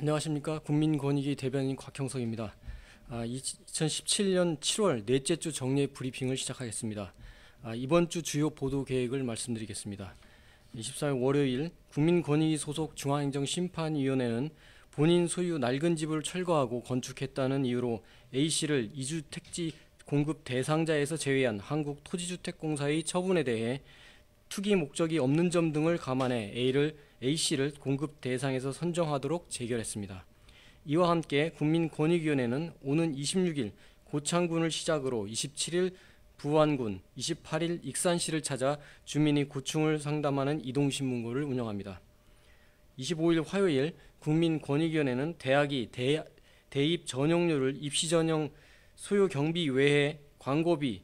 안녕하십니까 국민권익위 대변인 곽형석입니다. 아, 2017년 7월 넷째 주 정례 브리핑을 시작하겠습니다. 아, 이번 주 주요 보도 계획을 말씀드리겠습니다. 24일 월요일 국민권익위 소속 중앙행정심판위원회는 본인 소유 낡은 집을 철거하고 건축했다는 이유로 A씨를 이주택지 공급 대상자에서 제외한 한국토지주택공사의 처분에 대해 투기 목적이 없는 점 등을 감안해 A를 A씨를 공급 대상에서 선정하도록 재결했습니다. 이와 함께 국민권익위원회는 오는 26일 고창군을 시작으로 27일 부안군, 28일 익산시를 찾아 주민이 고충을 상담하는 이동신문고를 운영합니다. 25일 화요일 국민권익위원회는 대학이 대, 입 전용료를 입시 전용 소요 경비 외에 광고비,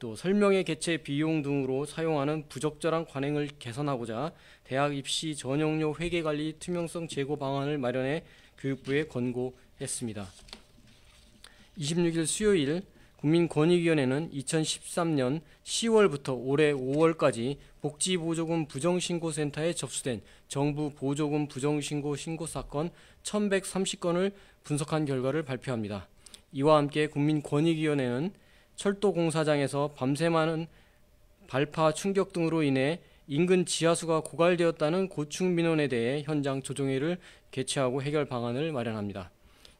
또설명회개최 비용 등으로 사용하는 부적절한 관행을 개선하고자 대학 입시 전용료 회계관리 투명성 제고 방안을 마련해 교육부에 권고했습니다. 26일 수요일 국민권익위원회는 2013년 10월부터 올해 5월까지 복지보조금 부정신고센터에 접수된 정부 보조금 부정신고 신고 사건 1130건을 분석한 결과를 발표합니다. 이와 함께 국민권익위원회는 철도 공사장에서 밤새 많은 발파 충격 등으로 인해 인근 지하수가 고갈되었다는 고충 민원에 대해 현장 조정회를 개최하고 해결 방안을 마련합니다.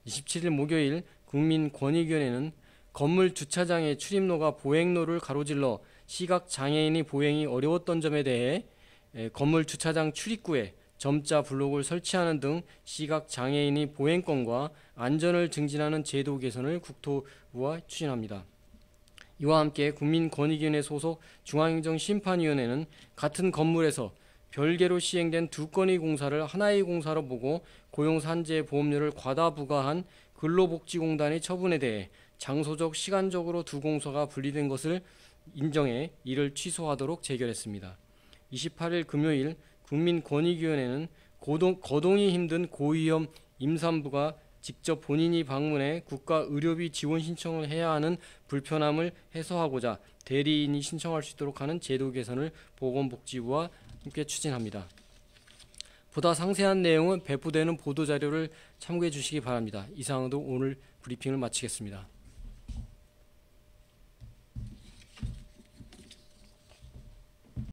27일 목요일 국민권익위원회는 건물 주차장의 출입로가 보행로를 가로질러 시각 장애인이 보행이 어려웠던 점에 대해 건물 주차장 출입구에 점자 블록을 설치하는 등 시각 장애인이 보행권과 안전을 증진하는 제도 개선을 국토부와 추진합니다. 이와 함께 국민권익위원회 소속 중앙행정심판위원회는 같은 건물에서 별개로 시행된 두 건의 공사를 하나의 공사로 보고 고용산재 보험료를 과다 부과한 근로복지공단의 처분에 대해 장소적 시간적으로 두 공사가 분리된 것을 인정해 이를 취소하도록 재결했습니다. 28일 금요일 국민권익위원회는 고동, 거동이 힘든 고위험 임산부가 직접 본인이 방문해 국가 의료비 지원 신청을 해야 하는 불편함을 해소하고자 대리인이 신청할 수 있도록 하는 제도 개선을 보건복지부와 함께 추진합니다. 보다 상세한 내용은 배포되는 보도자료를 참고해 주시기 바랍니다. 이상으로 오늘 브리핑을 마치겠습니다.